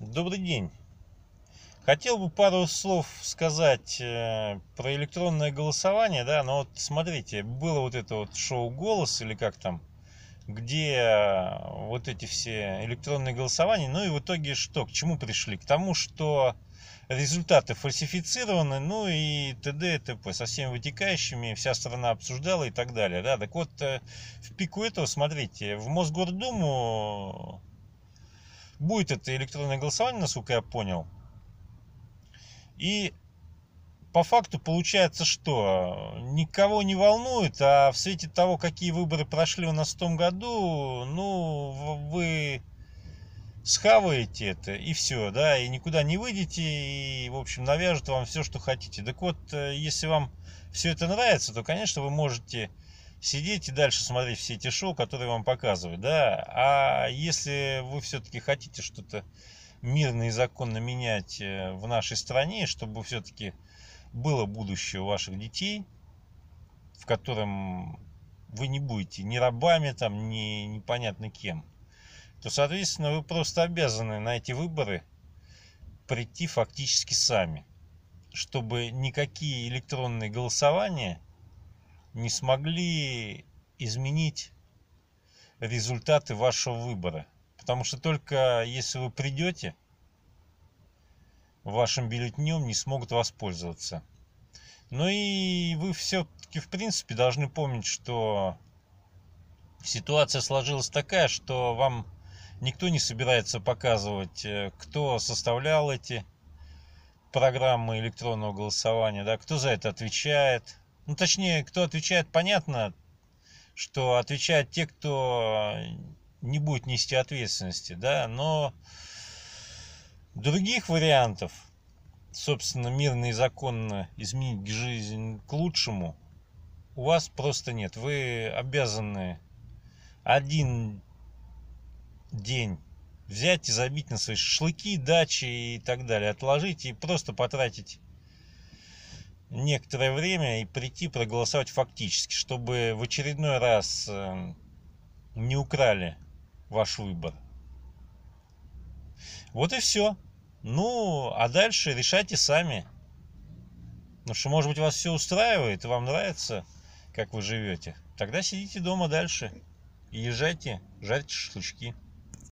Добрый день. Хотел бы пару слов сказать э, про электронное голосование, да, но вот смотрите, было вот это вот шоу «Голос» или как там, где э, вот эти все электронные голосования, ну и в итоге что, к чему пришли? К тому, что результаты фальсифицированы, ну и т.д. и т.п. со всеми вытекающими, вся страна обсуждала и так далее, да, так вот э, в пику этого, смотрите, в Мосгордуму Будет это электронное голосование, насколько я понял. И по факту получается, что э, никого не волнует, а в свете того, какие выборы прошли у нас в том году, ну, вы схаваете это, и все, да, и никуда не выйдете, и, в общем, навяжут вам все, что хотите. Так вот, э, если вам все это нравится, то, конечно, вы можете сидеть и дальше смотреть все эти шоу, которые вам показывают, да. А если вы все-таки хотите что-то мирно и законно менять э, в нашей стране, чтобы все-таки было будущее у ваших детей, в котором вы не будете ни рабами, там, ни непонятно кем, то, соответственно, вы просто обязаны на эти выборы прийти фактически сами, чтобы никакие электронные голосования – не смогли изменить результаты вашего выбора. Потому что только если вы придете, вашим бюллетнем не смогут воспользоваться. Ну и вы все-таки, в принципе, должны помнить, что ситуация сложилась такая, что вам никто не собирается показывать, э, кто составлял эти программы электронного голосования, да, кто за это отвечает, ну, точнее, кто отвечает, понятно, что отвечают те, кто не будет нести ответственности, да, но других вариантов, собственно, мирно и законно изменить жизнь к лучшему у вас просто нет. Вы обязаны один день взять и забить на свои шашлыки, дачи и так далее, отложить и просто потратить некоторое время и прийти проголосовать фактически, чтобы в очередной раз эм, не украли ваш выбор. Вот и все. Ну, а дальше решайте сами. Потому что, может быть, вас все устраивает, вам нравится, как вы живете. Тогда сидите дома дальше и езжайте, жарьте шашлычки.